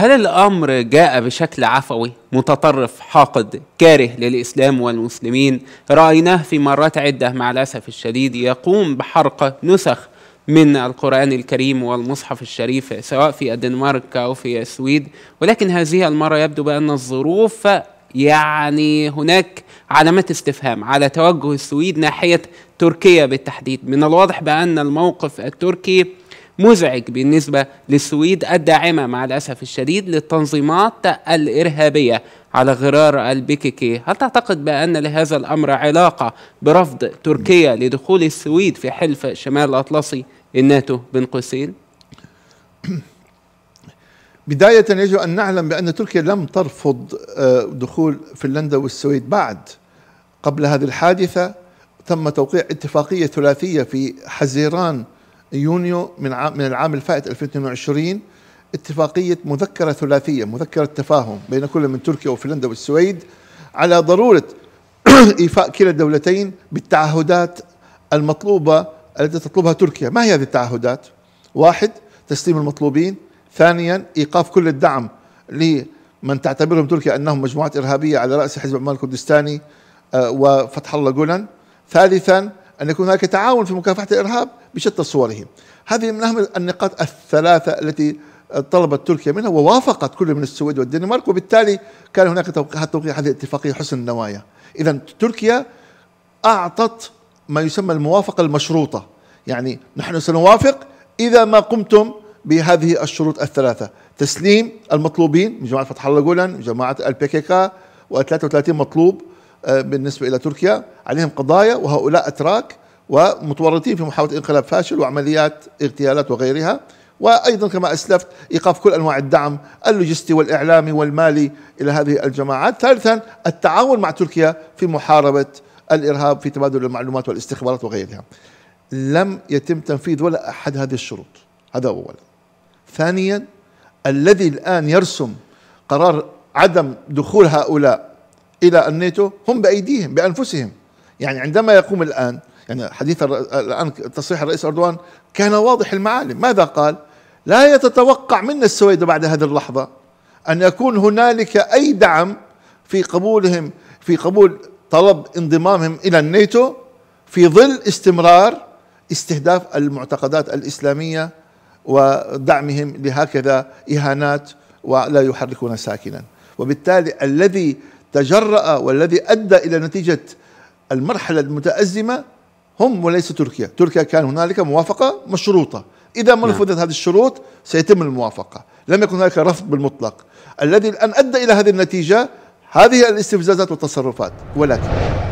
هل الأمر جاء بشكل عفوي متطرف حاقد كاره للإسلام والمسلمين رأيناه في مرات عدة مع الأسف الشديد يقوم بحرق نسخ من القرآن الكريم والمصحف الشريف سواء في الدنمارك أو في السويد ولكن هذه المرة يبدو بأن الظروف يعني هناك علامات استفهام على توجه السويد ناحية تركيا بالتحديد من الواضح بأن الموقف التركي مزعج بالنسبة للسويد الداعمة مع الأسف الشديد للتنظيمات الإرهابية على غرار البيكيكي هل تعتقد بأن لهذا الأمر علاقة برفض تركيا لدخول السويد في حلف شمال الأطلسي الناتو بين قوسين؟ بداية يجب أن نعلم بأن تركيا لم ترفض آه، دخول فنلندا والسويد بعد قبل هذه الحادثة تم توقيع اتفاقية ثلاثية في حزيران يونيو من عام من العام الفائت 2022 اتفاقية مذكرة ثلاثية مذكرة تفاهم بين كل من تركيا وفنلندا والسويد على ضرورة إيفاء كلا الدولتين بالتعهدات المطلوبة التي تطلبها تركيا ما هي هذه التعهدات؟ واحد تسليم المطلوبين ثانيا إيقاف كل الدعم لمن تعتبرهم تركيا أنهم مجموعات إرهابية على رأس حزب المال الكردستاني آه، وفتح الله جولان ثالثا أن يكون هناك تعاون في مكافحة الإرهاب بشتى صوره هذه من أهم النقاط الثلاثة التي طلبت تركيا منها ووافقت كل من السويد والدنمارك وبالتالي كان هناك توقيع هذه الاتفاقية حسن النوايا إذا تركيا أعطت ما يسمى الموافقة المشروطة يعني نحن سنوافق إذا ما قمتم بهذه الشروط الثلاثة تسليم المطلوبين من جماعة فتح الله جولان جماعة البي كي و33 مطلوب آه، بالنسبة إلى تركيا عليهم قضايا وهؤلاء أتراك ومتورطين في محاولة انقلاب فاشل وعمليات اغتيالات وغيرها وأيضا كما أسلفت إيقاف كل أنواع الدعم اللوجستي والإعلامي والمالي إلى هذه الجماعات ثالثا التعاون مع تركيا في محاربة الإرهاب في تبادل المعلومات والاستخبارات وغيرها لم يتم تنفيذ ولا أحد هذه الشروط هذا أولا ثانيا الذي الآن يرسم قرار عدم دخول هؤلاء الى الناتو هم بايديهم بانفسهم يعني عندما يقوم الان يعني حديث الان تصريح الرئيس اردوان كان واضح المعالم ماذا قال؟ لا يتتوقع منا السويد بعد هذه اللحظه ان يكون هنالك اي دعم في قبولهم في قبول طلب انضمامهم الى الناتو في ظل استمرار استهداف المعتقدات الاسلاميه ودعمهم لهكذا اهانات ولا يحركون ساكنا وبالتالي الذي تجرأ والذي أدى إلى نتيجة المرحلة المتأزمة هم وليس تركيا تركيا كان هنالك موافقة مشروطة إذا ما نعم. نفذت هذه الشروط سيتم الموافقة لم يكن هناك رفض بالمطلق الذي الآن أدى إلى هذه النتيجة هذه الاستفزازات والتصرفات ولكن